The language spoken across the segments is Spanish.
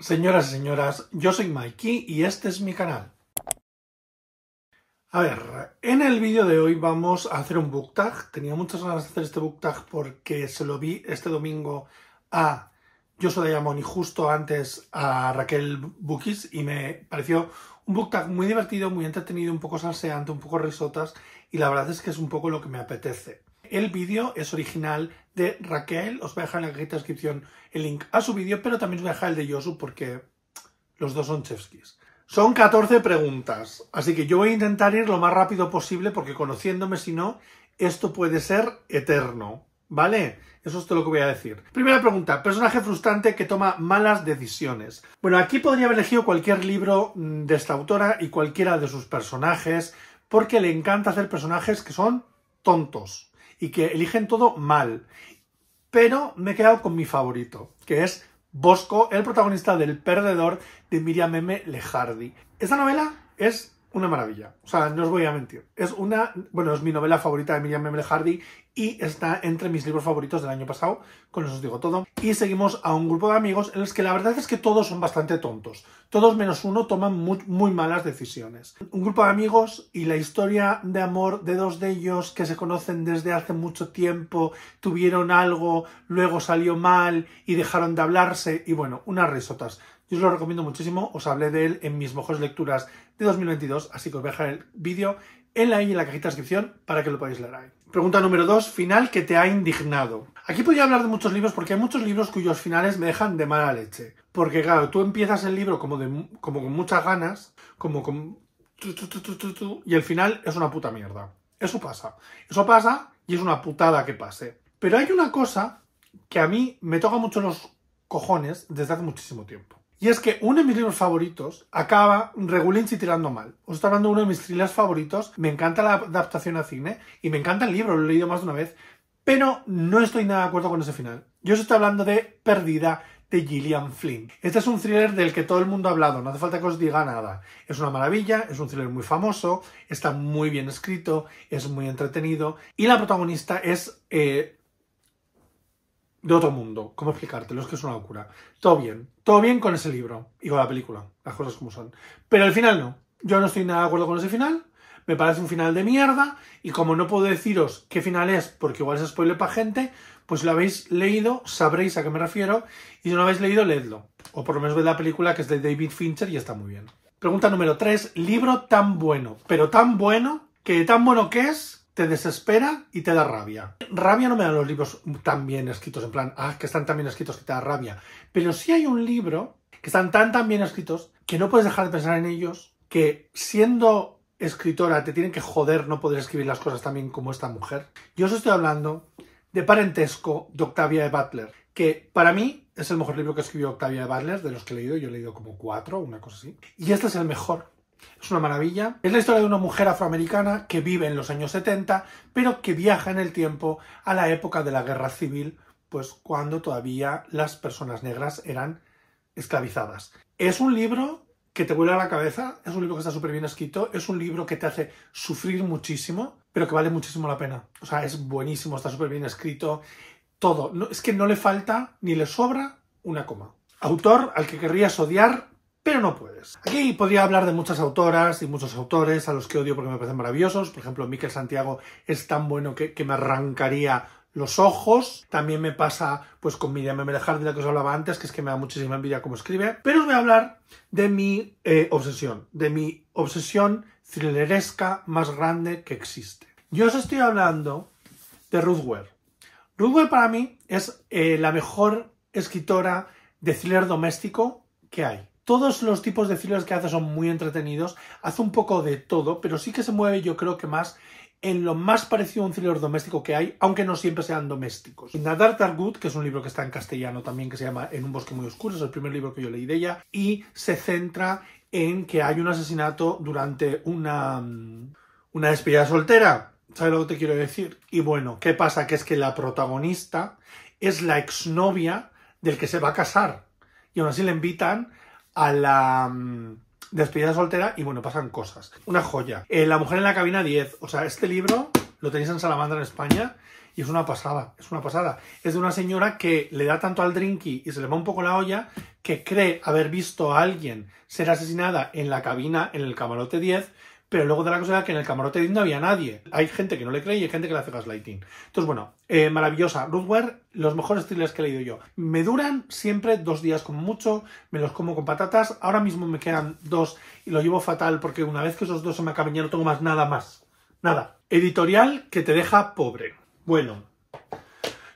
Señoras y señoras, yo soy Mikey y este es mi canal. A ver, en el vídeo de hoy vamos a hacer un booktag. Tenía muchas ganas de hacer este booktag porque se lo vi este domingo a Joshua Diamond y justo antes a Raquel Bukis y me pareció un booktag muy divertido, muy entretenido, un poco salseante, un poco risotas y la verdad es que es un poco lo que me apetece. El vídeo es original de Raquel. Os voy a dejar en la cajita de descripción el link a su vídeo, pero también os voy a dejar el de Yosu porque los dos son chevskis Son 14 preguntas, así que yo voy a intentar ir lo más rápido posible porque conociéndome si no, esto puede ser eterno, ¿vale? Eso es todo lo que voy a decir. Primera pregunta, personaje frustrante que toma malas decisiones. Bueno, aquí podría haber elegido cualquier libro mm, de esta autora y cualquiera de sus personajes porque le encanta hacer personajes que son tontos y que eligen todo mal. Pero me he quedado con mi favorito, que es Bosco, el protagonista del Perdedor de Miriam M. Lejardi. Esta novela es una maravilla. O sea, no os voy a mentir. Es una, bueno, es mi novela favorita de Miriam Memel Hardy y está entre mis libros favoritos del año pasado, con eso os digo todo. Y seguimos a un grupo de amigos en los que la verdad es que todos son bastante tontos. Todos menos uno toman muy malas decisiones. Un grupo de amigos y la historia de amor de dos de ellos que se conocen desde hace mucho tiempo, tuvieron algo, luego salió mal y dejaron de hablarse y bueno, unas risotas. Yo os lo recomiendo muchísimo, os hablé de él en mis mejores lecturas de 2022, así que os voy a dejar el vídeo en la, en la cajita de descripción para que lo podáis leer ahí. Pregunta número 2, final que te ha indignado. Aquí podría hablar de muchos libros porque hay muchos libros cuyos finales me dejan de mala leche. Porque claro, tú empiezas el libro como, como con muchas ganas, como con... Y el final es una puta mierda. Eso pasa. Eso pasa y es una putada que pase. Pero hay una cosa que a mí me toca mucho los cojones desde hace muchísimo tiempo. Y es que uno de mis libros favoritos acaba regulinchi tirando mal. Os estoy hablando de uno de mis thrillers favoritos. Me encanta la adaptación a cine y me encanta el libro, lo he leído más de una vez. Pero no estoy nada de acuerdo con ese final. Yo os estoy hablando de Perdida de Gillian Flynn. Este es un thriller del que todo el mundo ha hablado, no hace falta que os diga nada. Es una maravilla, es un thriller muy famoso, está muy bien escrito, es muy entretenido y la protagonista es eh, de otro mundo. ¿Cómo explicártelo? Es que es una locura. Todo bien. Todo bien con ese libro y con la película. Las cosas como son. Pero el final no. Yo no estoy nada de acuerdo con ese final. Me parece un final de mierda. Y como no puedo deciros qué final es, porque igual es spoiler para gente, pues lo habéis leído, sabréis a qué me refiero. Y si no lo habéis leído, leedlo. O por lo menos ved la película que es de David Fincher y está muy bien. Pregunta número 3. Libro tan bueno, pero tan bueno, que tan bueno que es, te desespera y te da rabia. Rabia no me dan los libros tan bien escritos, en plan, ah, que están tan bien escritos que te da rabia. Pero sí hay un libro que están tan tan bien escritos que no puedes dejar de pensar en ellos, que siendo escritora te tienen que joder no poder escribir las cosas tan bien como esta mujer. Yo os estoy hablando de Parentesco de Octavia de Butler, que para mí es el mejor libro que escribió Octavia de Butler, de los que he leído, yo he leído como cuatro, una cosa así. Y este es el mejor. Es una maravilla. Es la historia de una mujer afroamericana que vive en los años 70, pero que viaja en el tiempo a la época de la guerra civil, pues cuando todavía las personas negras eran esclavizadas. Es un libro que te vuela a la cabeza, es un libro que está súper bien escrito, es un libro que te hace sufrir muchísimo, pero que vale muchísimo la pena. O sea, es buenísimo, está súper bien escrito, todo. es que no le falta ni le sobra una coma. Autor al que querrías odiar pero no puedes. Aquí podría hablar de muchas autoras y muchos autores a los que odio porque me parecen maravillosos. Por ejemplo, Miquel Santiago es tan bueno que, me arrancaría los ojos. También me pasa pues con Miriam Melejar, de la que os hablaba antes, que es que me da muchísima envidia cómo escribe. Pero os voy a hablar de mi eh, obsesión, de mi obsesión thrilleresca más grande que existe. Yo os estoy hablando de Ruth Ware. Ruth Ware para mí es eh, la mejor escritora de thriller doméstico que hay. Todos los tipos de thrillers que hace son muy entretenidos, hace un poco de todo, pero sí que se mueve yo creo que más en lo más parecido a un thriller doméstico que hay, aunque no siempre sean domésticos. Nadar Targut, que es un libro que está en castellano también, que se llama En un bosque muy oscuro, es el primer libro que yo leí de ella, y se centra en que hay un asesinato durante una, mm, una despedida soltera. ¿Sabes lo que te quiero decir? Y bueno, ¿qué pasa? Que es que la protagonista es la exnovia del que se va a casar. Y aún así le invitan a la mm, despedida soltera y bueno, pasan cosas. Una joya. Eh, la mujer en la cabina 10. O sea, este libro lo tenéis en Salamandra, en España. Y es una pasada, es una pasada. Es de una señora que le da tanto al drinky y se le va un poco la olla que cree haber visto a alguien ser asesinada en la cabina, en el camarote 10, pero luego de la cosa era que en el camarote no había nadie. Hay gente que no le cree y hay gente que le hace gaslighting. Entonces, bueno, eh, maravillosa. Ruth los mejores thrillers que he leído yo. Me duran siempre dos días como mucho, me los como con patatas. Ahora mismo me quedan dos y lo llevo fatal porque una vez que esos dos se me acaben ya no tengo más nada más. Nada. Editorial que te deja pobre. Bueno,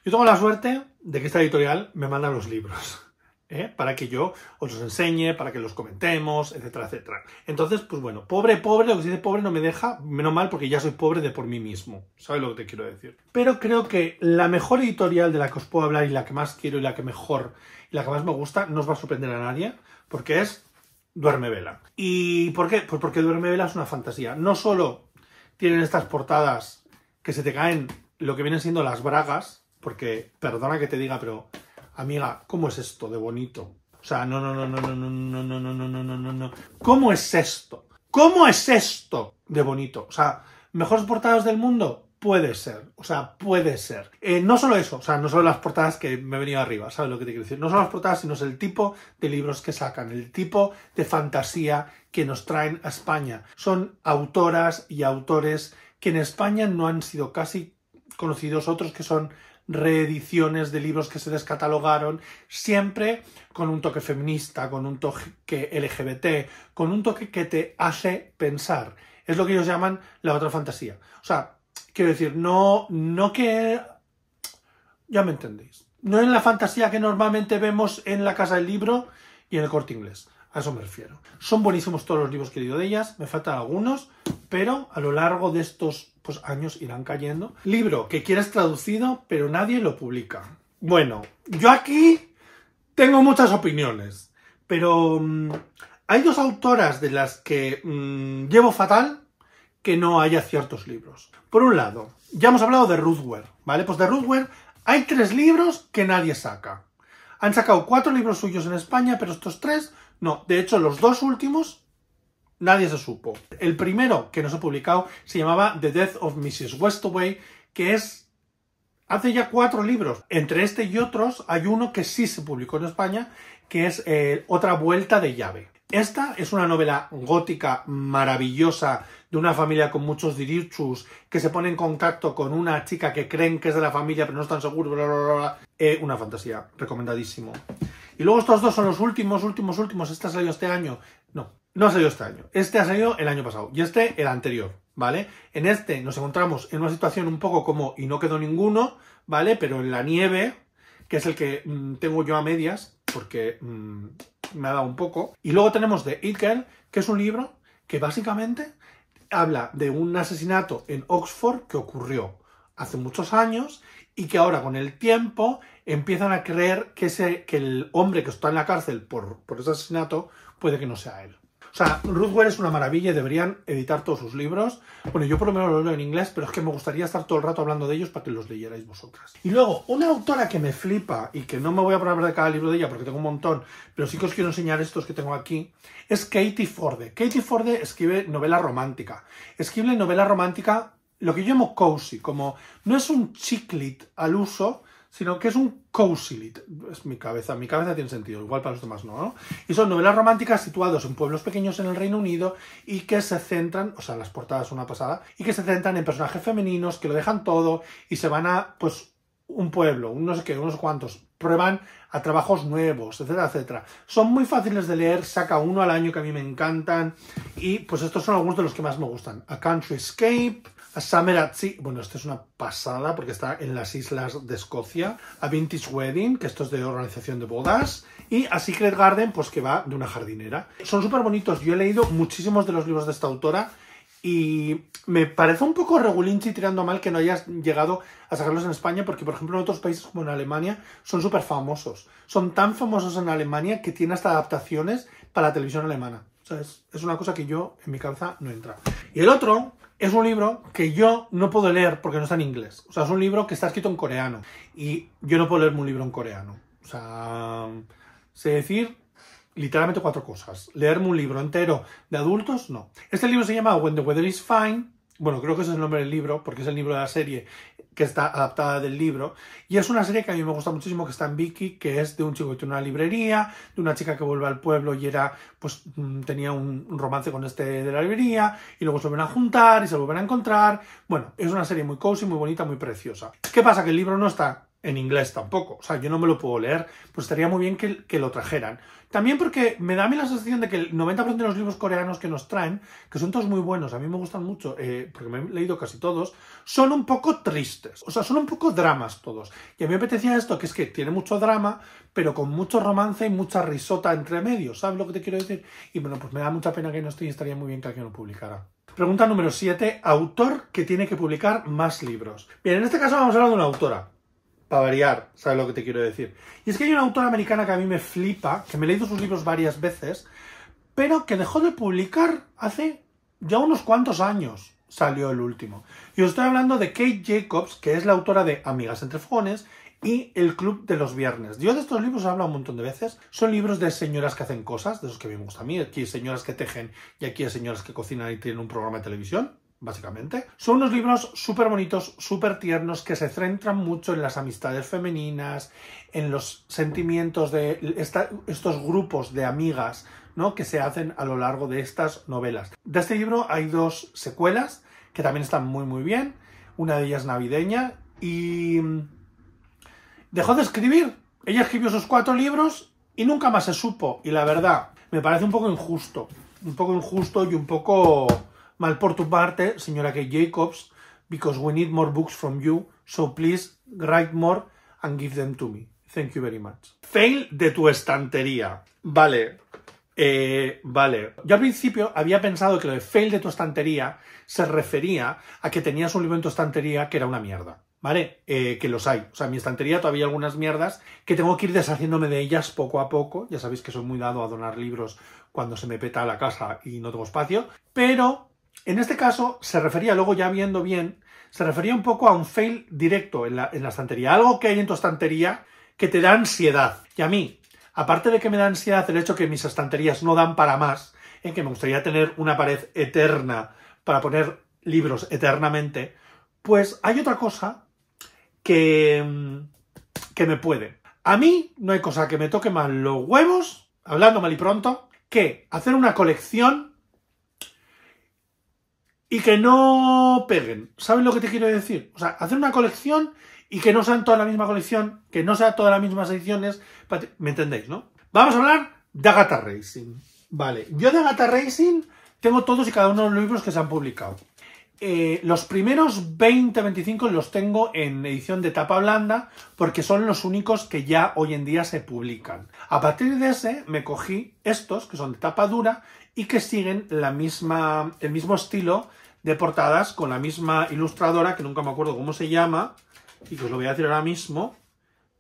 yo tengo la suerte de que esta editorial me manda los libros. ¿eh? para que yo os los enseñe, para que los comentemos, etcétera, etcétera. Entonces, pues bueno, pobre, pobre, lo que se dice pobre no me deja, menos mal porque ya soy pobre de por mí mismo, ¿sabes lo que te quiero decir? Pero creo que la mejor editorial de la que os puedo hablar y la que más quiero y la que mejor y la que más me gusta no os va a sorprender a nadie, porque es Duerme Vela. ¿Y por qué? Pues porque Duerme Vela es una fantasía. No solo tienen estas portadas que se te caen lo que vienen siendo las bragas, porque, perdona que te diga, pero Amiga, ¿cómo es esto de bonito? O sea, no, no, no, no, no, no, no, no, no, no, no, no, no. ¿Cómo es esto? ¿Cómo es esto de bonito? O sea, ¿mejores portadas del mundo? Puede ser, o sea, puede ser. no solo eso, o sea, no solo las portadas que me he venido arriba, ¿sabes lo que te quiero decir? No solo las portadas, sino el tipo de libros que sacan, el tipo de fantasía que nos traen a España. Son autoras y autores que en España no han sido casi conocidos otros que son reediciones de libros que se descatalogaron, siempre con un toque feminista, con un toque LGBT, con un toque que te hace pensar. Es lo que ellos llaman la otra fantasía. O sea, quiero decir, no, no que... Ya me entendéis. No en la fantasía que normalmente vemos en la casa del libro y en el corte inglés. A eso me refiero. Son buenísimos todos los libros que he leído de ellas, me faltan algunos, pero a lo largo de estos pues, años irán cayendo. Libro que quieres traducido, pero nadie lo publica. Bueno, yo aquí tengo muchas opiniones, pero mm, hay dos autoras de las que mm, llevo fatal que no haya ciertos libros. Por un lado, ya hemos hablado de Ware, ¿vale? Pues de Ruth Ware hay tres libros que nadie saca. Han sacado cuatro libros suyos en España, pero estos tres no, de hecho, los dos últimos nadie se supo. El primero que no se ha publicado se llamaba The Death of Mrs. Westaway, que es hace ya cuatro libros. Entre este y otros hay uno que sí se publicó en España, que es eh, Otra Vuelta de Llave. Esta es una novela gótica maravillosa de una familia con muchos dirichus que se pone en contacto con una chica que creen que es de la familia pero no están seguros, bla, bla, bla. Eh, una fantasía, recomendadísimo. Y luego estos dos son los últimos, últimos, últimos. Este ha salido este año. No, no ha salido este año. Este ha salido el año pasado y este el anterior, ¿vale? En este nos encontramos en una situación un poco como y no quedó ninguno, ¿vale? Pero en la nieve, que es el que mm, tengo yo a medias, porque mm, me ha dado un poco. Y luego tenemos The It que es un libro que básicamente habla de un asesinato en Oxford que ocurrió hace muchos años y que ahora con el tiempo empiezan a creer que, ese, que el hombre que está en la cárcel por, por ese asesinato puede que no sea él. O sea, Ruth Ware es una maravilla y deberían editar todos sus libros. Bueno, yo por lo menos lo leo en inglés, pero es que me gustaría estar todo el rato hablando de ellos para que los leyerais vosotras. Y luego, una autora que me flipa y que no me voy a probar de cada libro de ella porque tengo un montón, pero sí que os quiero enseñar estos que tengo aquí, es Katie Forde. Katie Forde escribe novela romántica. Escribe novela romántica lo que yo llamo cozy, como no es un chiclit al uso, sino que es un cozylit. Es mi cabeza, mi cabeza tiene sentido, igual para los demás no, Y son novelas románticas situadas en pueblos pequeños en el Reino Unido y que se centran, o sea, las portadas son una pasada, y que se centran en personajes femeninos que lo dejan todo y se van a, pues, un pueblo, sé que unos cuantos, prueban a trabajos nuevos, etcétera, etcétera. Son muy fáciles de leer, saca uno al año que a mí me encantan y pues estos son algunos de los que más me gustan. A Country Escape, Summer at bueno, esto es una pasada porque está en las islas de Escocia. A Vintage Wedding, que esto es de organización de bodas. Y A Secret Garden, pues que va de una jardinera. Son súper bonitos. Yo he leído muchísimos de los libros de esta autora y me parece un poco regulinchi tirando mal que no hayas llegado a sacarlos en España, porque por ejemplo en otros países como en Alemania son súper famosos. Son tan famosos en Alemania que tiene hasta adaptaciones para la televisión alemana. O sea, es, es una cosa que yo en mi cabeza no entra. Y el otro, es un libro que yo no puedo leer porque no está en inglés. O sea, es un libro que está escrito en coreano. Y yo no puedo leerme un libro en coreano. O sea, sé decir literalmente cuatro cosas. Leerme un libro entero de adultos, no. Este libro se llama When the Weather is Fine bueno, creo que ese es el nombre del libro, porque es el libro de la serie que está adaptada del libro. Y es una serie que a mí me gusta muchísimo, que está en Vicky, que es de un chico que tiene una librería, de una chica que vuelve al pueblo y era, pues mm, tenía un romance con este de la librería, y luego se vuelven a juntar y se vuelven a encontrar. Bueno, es una serie muy cozy, muy bonita, muy preciosa. ¿Qué pasa? Que el libro no está en inglés tampoco. O sea, yo no me lo puedo leer. Pues estaría muy bien que, lo trajeran. También porque me da a mí la sensación de que el 90% de los libros coreanos que nos traen, que son todos muy buenos, a mí me gustan mucho, eh, porque me he leído casi todos, son un poco tristes. O sea, son un poco dramas todos. Y a mí me apetecía esto, que es que tiene mucho drama, pero con mucho romance y mucha risota entre medios. ¿Sabes lo que te quiero decir? Y bueno, pues me da mucha pena que no esté y estaría muy bien que alguien lo publicara. Pregunta número 7. Autor que tiene que publicar más libros. Bien, en este caso vamos a hablar de una autora para variar, ¿sabes lo que te quiero decir? Y es que hay una autora americana que a mí me flipa, que me he leído sus libros varias veces, pero que dejó de publicar hace ya unos cuantos años salió el último. Y os estoy hablando de Kate Jacobs, que es la autora de Amigas entre fogones y El Club de los Viernes. Yo de estos libros he hablado un montón de veces. Son libros de señoras que hacen cosas, de esos que me gusta a mí. Aquí hay señoras que tejen y aquí hay señoras que cocinan y tienen un programa de televisión básicamente. Son unos libros súper bonitos, súper tiernos, que se centran mucho en las amistades femeninas, en los sentimientos de estos grupos de amigas ¿no? que se hacen a lo largo de estas novelas. De este libro hay dos secuelas que también están muy muy bien. Una de ellas navideña y mm, dejó de escribir. Ella escribió sus cuatro libros y nunca más se supo. Y la verdad, me parece un poco injusto. Un poco injusto y un poco Mal por tu parte, señora K. Jacobs, because we need more books from you, so please write more and give them to me. Thank you very much. Fail de tu estantería. Vale. Eh, vale. Yo al principio había pensado que lo de fail de tu estantería se refería a que tenías un libro en tu estantería que era una mierda. ¿Vale? Eh, que los hay. O sea, en mi estantería todavía hay algunas mierdas que tengo que ir deshaciéndome de ellas poco a poco. Ya sabéis que soy muy dado a donar libros cuando se me peta la casa y no tengo espacio. Pero en este caso se refería, luego ya viendo bien, se refería un poco a un fail directo en la, en la estantería, algo que hay en tu estantería que te da ansiedad. Y a mí, aparte de que me da ansiedad el hecho que mis estanterías no dan para más, en que me gustaría tener una pared eterna para poner libros eternamente, pues hay otra cosa que, mm, que me puede. A mí no hay cosa que me toque mal los huevos, hablando mal y pronto, que hacer una colección y que no peguen. ¿Sabes lo que te quiero decir? O sea, hacer una colección y que no sean toda la misma colección, que no sean todas las mismas ediciones. ¿Me entendéis, no? Vamos a hablar de Agatha Racing. Vale, yo de Agatha Racing tengo todos y cada uno de los libros que se han publicado. Eh, los primeros 20-25 los tengo en edición de tapa blanda porque son los únicos que ya hoy en día se publican. A partir de ese me cogí estos que son de tapa dura y que siguen la misma, el mismo estilo de portadas con la misma ilustradora, que nunca me acuerdo cómo se llama, y que os lo voy a decir ahora mismo,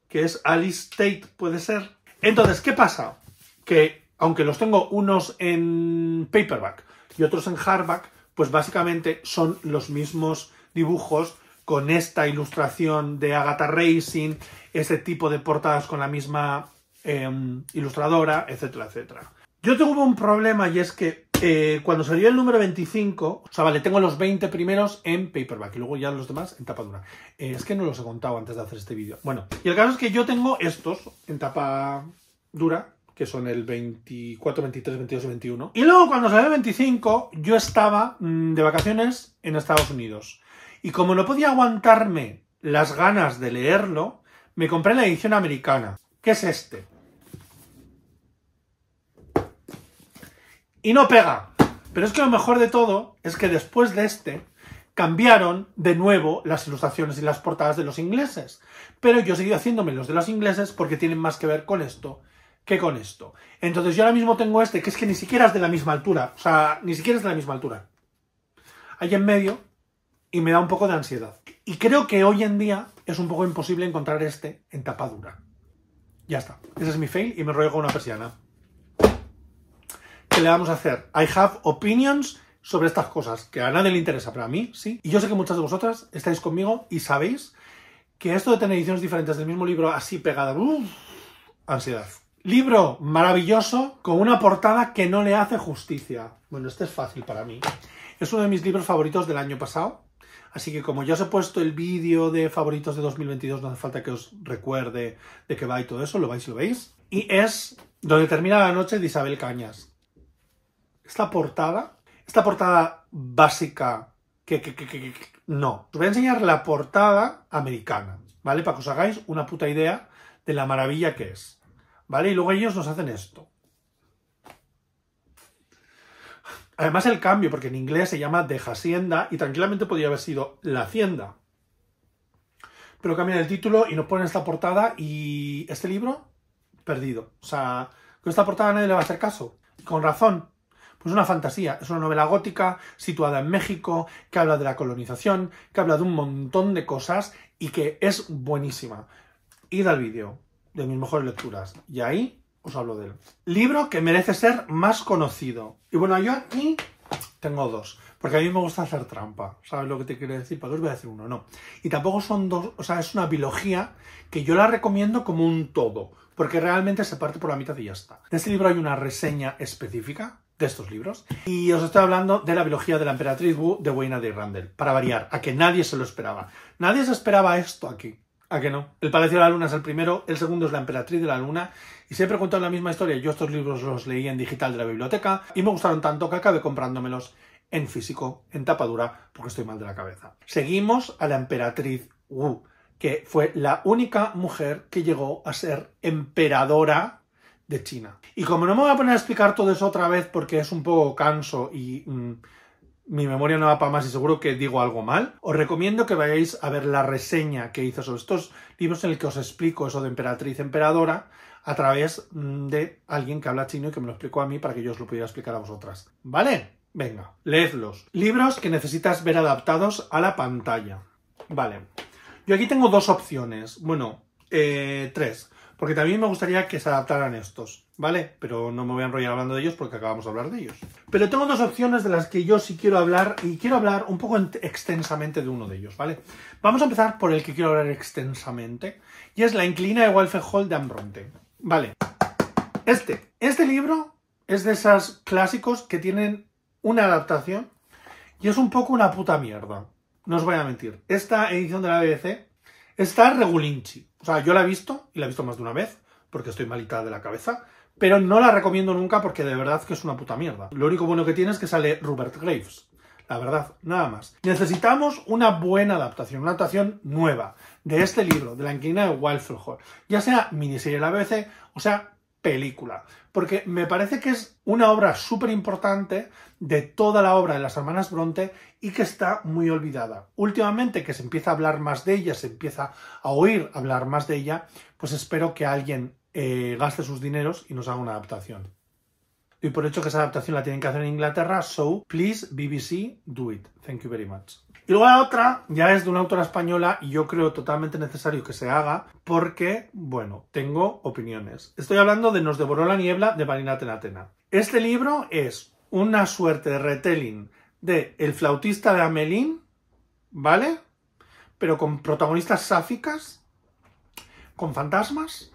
que es Alice Tate, puede ser. Entonces, ¿qué pasa? Que aunque los tengo unos en paperback y otros en hardback, pues básicamente son los mismos dibujos con esta ilustración de Agatha Racing, ese tipo de portadas con la misma em, ilustradora, etcétera, etcétera. Yo tengo un problema y es que eh, cuando salió el número 25, o sea, vale, tengo los 20 primeros en paperback y luego ya los demás en tapa dura. Eh, es que no los he contado antes de hacer este vídeo. Bueno, y el caso es que yo tengo estos en tapa dura, que son el 24, 23, 22 y 21. Y luego cuando salió el 25, yo estaba mm, de vacaciones en Estados Unidos. Y como no podía aguantarme las ganas de leerlo, me compré la edición americana, que es este. y no pega. Pero es que lo mejor de todo es que después de este cambiaron de nuevo las ilustraciones y las portadas de los ingleses. Pero yo he seguido haciéndome los de los ingleses porque tienen más que ver con esto que con esto. Entonces yo ahora mismo tengo este, que es que ni siquiera es de la misma altura. O sea, ni siquiera es de la misma altura. Ahí en medio y me da un poco de ansiedad. Y creo que hoy en día es un poco imposible encontrar este en tapadura. Ya está. Ese es mi fail y me ruego una persiana. Qué le vamos a hacer. I have opinions sobre estas cosas, que a nadie le interesa, pero a mí sí. Y yo sé que muchas de vosotras estáis conmigo y sabéis que esto de tener ediciones diferentes del mismo libro así pegada, ansiedad. Libro maravilloso con una portada que no le hace justicia. Bueno, este es fácil para mí. Es uno de mis libros favoritos del año pasado. Así que como ya os he puesto el vídeo de favoritos de 2022, no hace falta que os recuerde de qué va y todo eso, lo vais y lo veis. Y es Donde termina la noche de Isabel Cañas, esta portada, esta portada básica que, que, que, no. Os voy a enseñar la portada americana, ¿vale? Para que os hagáis una puta idea de la maravilla que es, ¿vale? Y luego ellos nos hacen esto. Además el cambio, porque en inglés se llama de Hacienda y tranquilamente podría haber sido La Hacienda. Pero cambian el título y nos ponen esta portada y este libro perdido. O sea, con esta portada nadie le va a hacer caso. Con razón, es pues una fantasía, es una novela gótica situada en México, que habla de la colonización, que habla de un montón de cosas y que es buenísima. Id al vídeo de mis mejores lecturas y ahí os hablo de él. Libro que merece ser más conocido. Y bueno, yo aquí tengo dos. Porque a mí me gusta hacer trampa, ¿sabes lo que te quiero decir? Para dos voy a decir uno, no. Y tampoco son dos, o sea, es una biología que yo la recomiendo como un todo, porque realmente se parte por la mitad y ya está. De este libro hay una reseña específica, de estos libros. Y os estoy hablando de la biología de la emperatriz Wu de Wayne de Randall, para variar, a que nadie se lo esperaba. Nadie se esperaba esto aquí. ¿A que no? El Palacio de la Luna es el primero, el segundo es la Emperatriz de la Luna, y siempre he contado la misma historia. Yo estos libros los leí en digital de la biblioteca y me gustaron tanto que acabé comprándomelos en físico, en tapadura, porque estoy mal de la cabeza. Seguimos a la Emperatriz Wu, que fue la única mujer que llegó a ser emperadora de China. Y como no me voy a poner a explicar todo eso otra vez porque es un poco canso y mm, mi memoria no va para más y seguro que digo algo mal, os recomiendo que vayáis a ver la reseña que hice sobre estos libros en el que os explico eso de emperatriz emperadora a través mm, de alguien que habla chino y que me lo explicó a mí para que yo os lo pudiera explicar a vosotras. ¿Vale? Venga, leedlos. Libros que necesitas ver adaptados a la pantalla. Vale. Yo aquí tengo dos opciones. Bueno, eh, tres. Porque también me gustaría que se adaptaran estos, ¿vale? Pero no me voy a enrollar hablando de ellos porque acabamos de hablar de ellos. Pero tengo dos opciones de las que yo sí quiero hablar y quiero hablar un poco extensamente de uno de ellos, ¿vale? Vamos a empezar por el que quiero hablar extensamente y es La Inclina de Walfe Hall de Ambronte. Vale. Este. Este libro es de esos clásicos que tienen una adaptación y es un poco una puta mierda. No os voy a mentir. Esta edición de la BBC está regulinchi. O sea, yo la he visto y la he visto más de una vez porque estoy malita de la cabeza, pero no la recomiendo nunca porque de verdad que es una puta mierda. Lo único bueno que tiene es que sale Robert Graves. La verdad, nada más. Necesitamos una buena adaptación, una adaptación nueva de este libro, de la inquilina de Wildflower, ya sea miniserie de la BBC o sea película, porque me parece que es una obra súper importante de toda la obra de las hermanas Bronte y que está muy olvidada. Últimamente que se empieza a hablar más de ella, se empieza a oír hablar más de ella, pues espero que alguien eh, gaste sus dineros y nos haga una adaptación y por hecho que esa adaptación la tienen que hacer en Inglaterra, so please BBC do it. Thank you very much. Y luego la otra ya es de una autora española y yo creo totalmente necesario que se haga porque, bueno, tengo opiniones. Estoy hablando de Nos devoró la niebla de Marina Tenatena. Este libro es una suerte de retelling de El flautista de Amelín, ¿vale? Pero con protagonistas sáficas, con fantasmas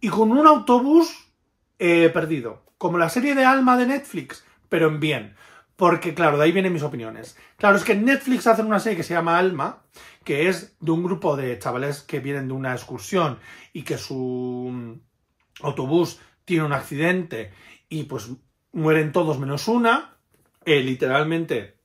y con un autobús eh, perdido como la serie de Alma de Netflix, pero en bien. Porque, claro, de ahí vienen mis opiniones. Claro, es que Netflix hacen una serie que se llama Alma, que es de un grupo de chavales que vienen de una excursión y que su autobús tiene un accidente y pues mueren todos menos una. Eh, literalmente,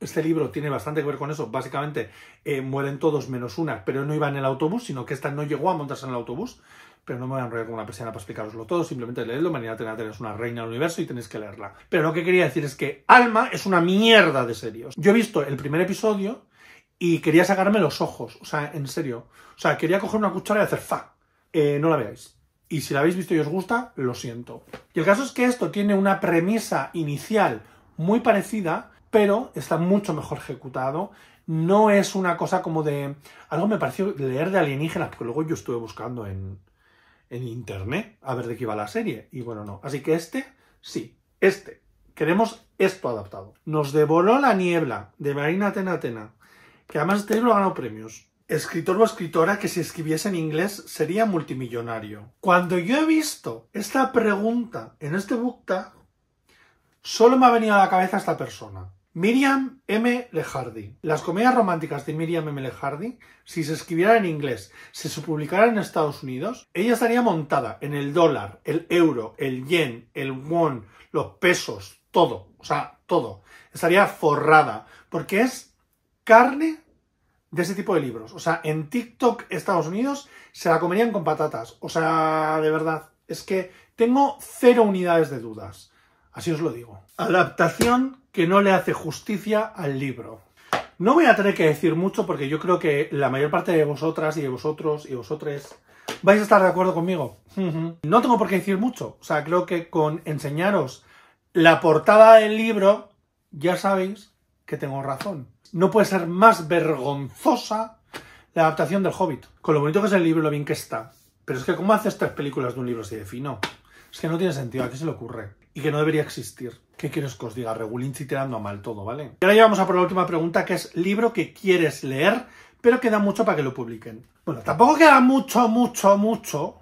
este libro tiene bastante que ver con eso. Básicamente, eh, mueren todos menos una, pero no iba en el autobús, sino que esta no llegó a montarse en el autobús pero no me voy a enrollar con una persiana para explicaroslo todo, simplemente leedlo, mañana tenéis una reina del universo y tenéis que leerla. Pero lo que quería decir es que Alma es una mierda de serios. Yo he visto el primer episodio y quería sacarme los ojos, o sea, en serio. O sea, quería coger una cuchara y hacer fa. Eh, no la veáis. Y si la habéis visto y os gusta, lo siento. Y el caso es que esto tiene una premisa inicial muy parecida, pero está mucho mejor ejecutado. No es una cosa como de... Algo me pareció leer de alienígenas, porque luego yo estuve buscando en, en internet a ver de qué iba la serie. Y bueno, no. Así que este, sí, este. Queremos esto adaptado. Nos devoló la niebla de Marina Atena Tena, que además este libro ganó premios. Escritor o escritora que si escribiese en inglés sería multimillonario. Cuando yo he visto esta pregunta en este book solo me ha venido a la cabeza esta persona. Miriam M. Lehardy. Las comedias románticas de Miriam M. Lehardy, si se escribiera en inglés, si se publicaran en Estados Unidos, ella estaría montada en el dólar, el euro, el yen, el won, los pesos, todo. O sea, todo. Estaría forrada. Porque es carne de ese tipo de libros. O sea, en TikTok Estados Unidos se la comerían con patatas. O sea, de verdad. Es que tengo cero unidades de dudas. Así os lo digo. Adaptación que no le hace justicia al libro. No voy a tener que decir mucho porque yo creo que la mayor parte de vosotras y de vosotros y vosotres vais a estar de acuerdo conmigo. No tengo por qué decir mucho. O sea, creo que con enseñaros la portada del libro ya sabéis que tengo razón. No puede ser más vergonzosa la adaptación del Hobbit. Con lo bonito que es el libro, lo bien que está. Pero es que ¿cómo haces tres películas de un libro así de fino? Es que no tiene sentido. ¿A qué se le ocurre? Y que no debería existir. ¿Qué quieres que os diga? Regulín si tirando a mal todo, ¿vale? Y ahora ya vamos a por la última pregunta, que es libro que quieres leer, pero queda mucho para que lo publiquen. Bueno, tampoco queda mucho, mucho, mucho.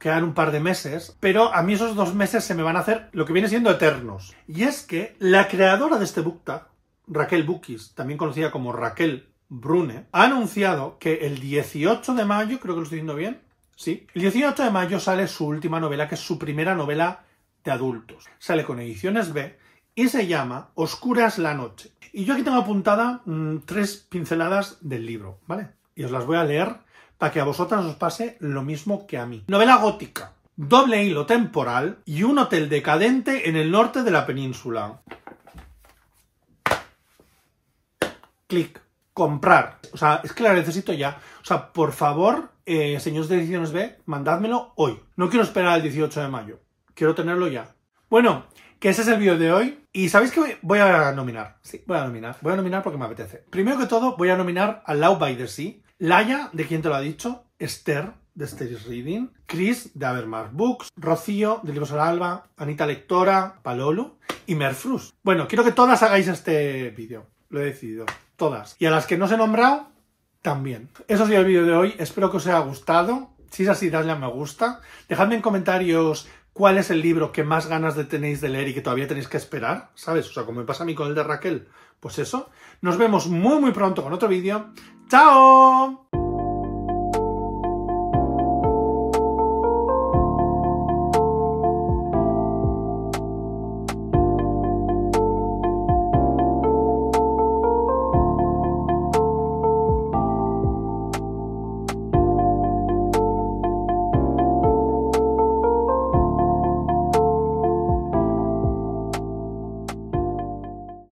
Quedan un par de meses, pero a mí esos dos meses se me van a hacer lo que viene siendo eternos. Y es que la creadora de este bookta, Raquel Bukis, también conocida como Raquel Brune, ha anunciado que el 18 de mayo, creo que lo estoy diciendo bien, sí, el 18 de mayo sale su última novela, que es su primera novela de adultos. Sale con ediciones B y se llama Oscuras la noche. Y yo aquí tengo apuntada mm, tres pinceladas del libro, ¿vale? Y os las voy a leer para que a vosotras os pase lo mismo que a mí. Novela gótica, doble hilo temporal y un hotel decadente en el norte de la península. Clic. Comprar. O sea, es que la necesito ya. O sea, por favor, eh, señores de Ediciones B, mandádmelo hoy. No quiero esperar el 18 de mayo. Quiero tenerlo ya. Bueno, que ese es el vídeo de hoy. Y sabéis que voy a nominar. Sí, voy a nominar. Voy a nominar porque me apetece. Primero que todo, voy a nominar a Love by the Sea, Laia, de quien te lo ha dicho, Esther, de Steris Reading, Chris, de Habermas Books, Rocío, de Libros al Alba, Anita Lectora, Palolo y Merfrus. Bueno, quiero que todas hagáis este vídeo. Lo he decidido. Todas. Y a las que no se he nombrado, también. Eso ha sido el vídeo de hoy. Espero que os haya gustado. Si es así, dadle a me gusta. Dejadme en comentarios cuál es el libro que más ganas de tenéis de leer y que todavía tenéis que esperar, ¿sabes? O sea, como me pasa a mí con el de Raquel. Pues eso. Nos vemos muy, muy pronto con otro vídeo. ¡Chao!